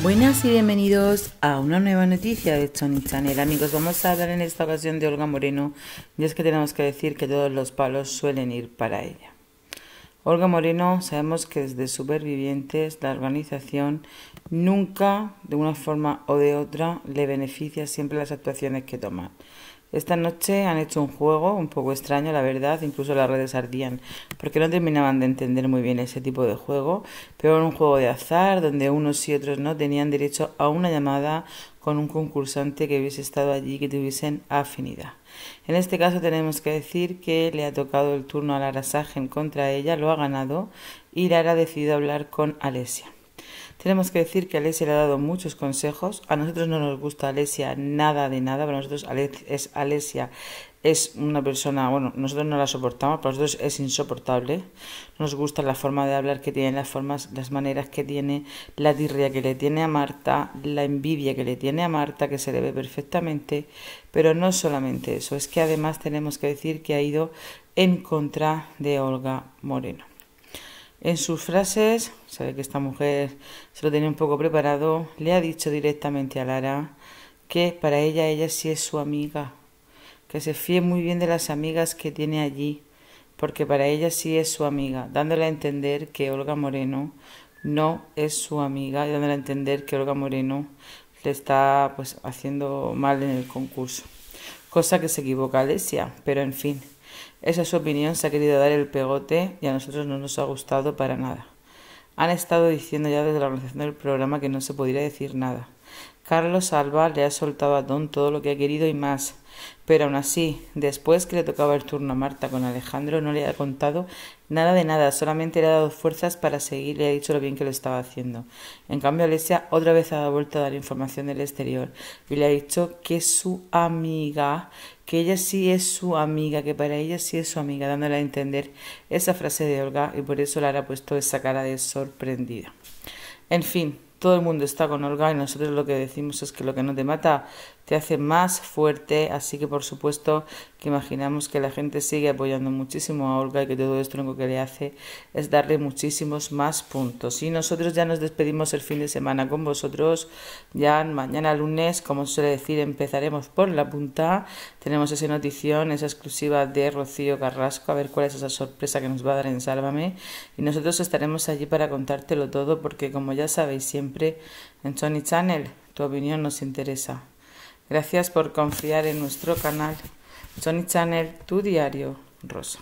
Buenas y bienvenidos a una nueva noticia de Tony Channel. Amigos, vamos a hablar en esta ocasión de Olga Moreno y es que tenemos que decir que todos los palos suelen ir para ella. Olga Moreno, sabemos que desde Supervivientes la organización nunca, de una forma o de otra, le beneficia siempre las actuaciones que toma. Esta noche han hecho un juego un poco extraño, la verdad, incluso las redes ardían, porque no terminaban de entender muy bien ese tipo de juego, pero era un juego de azar donde unos y otros no tenían derecho a una llamada con un concursante que hubiese estado allí que tuviesen afinidad. En este caso tenemos que decir que le ha tocado el turno a Lara Sagen contra ella, lo ha ganado y Lara ha decidido hablar con Alesia. Tenemos que decir que Alesia le ha dado muchos consejos. A nosotros no nos gusta Alesia nada de nada. Para nosotros es Alesia es una persona, bueno, nosotros no la soportamos, para nosotros es insoportable. nos gusta la forma de hablar que tiene, las formas, las maneras que tiene, la tirria que le tiene a Marta, la envidia que le tiene a Marta, que se le ve perfectamente. Pero no solamente eso, es que además tenemos que decir que ha ido en contra de Olga Moreno. En sus frases, sabe que esta mujer se lo tenía un poco preparado, le ha dicho directamente a Lara que para ella ella sí es su amiga, que se fíe muy bien de las amigas que tiene allí, porque para ella sí es su amiga, dándole a entender que Olga Moreno no es su amiga y dándole a entender que Olga Moreno le está pues haciendo mal en el concurso. Cosa que se equivoca Alesia, pero en fin. Esa es su opinión, se ha querido dar el pegote y a nosotros no nos ha gustado para nada. Han estado diciendo ya desde la organización del programa que no se podría decir nada. Carlos Alba le ha soltado a Don todo lo que ha querido y más. Pero aún así, después que le tocaba el turno a Marta con Alejandro, no le ha contado nada de nada, solamente le ha dado fuerzas para seguir le ha dicho lo bien que lo estaba haciendo. En cambio, Alesia otra vez ha vuelto a dar información del exterior y le ha dicho que su amiga, que ella sí es su amiga, que para ella sí es su amiga, dándole a entender esa frase de Olga y por eso le ha puesto esa cara de sorprendida. En fin, todo el mundo está con Olga y nosotros lo que decimos es que lo que no te mata te hace más fuerte, así que por supuesto que imaginamos que la gente sigue apoyando muchísimo a Olga y que todo esto lo que le hace es darle muchísimos más puntos. Y nosotros ya nos despedimos el fin de semana con vosotros, ya mañana lunes, como suele decir, empezaremos por la punta, tenemos esa notición, esa exclusiva de Rocío Carrasco, a ver cuál es esa sorpresa que nos va a dar en Sálvame, y nosotros estaremos allí para contártelo todo, porque como ya sabéis siempre, en Sony Channel, tu opinión nos interesa. Gracias por confiar en nuestro canal. Sony Channel, tu diario, Rosa.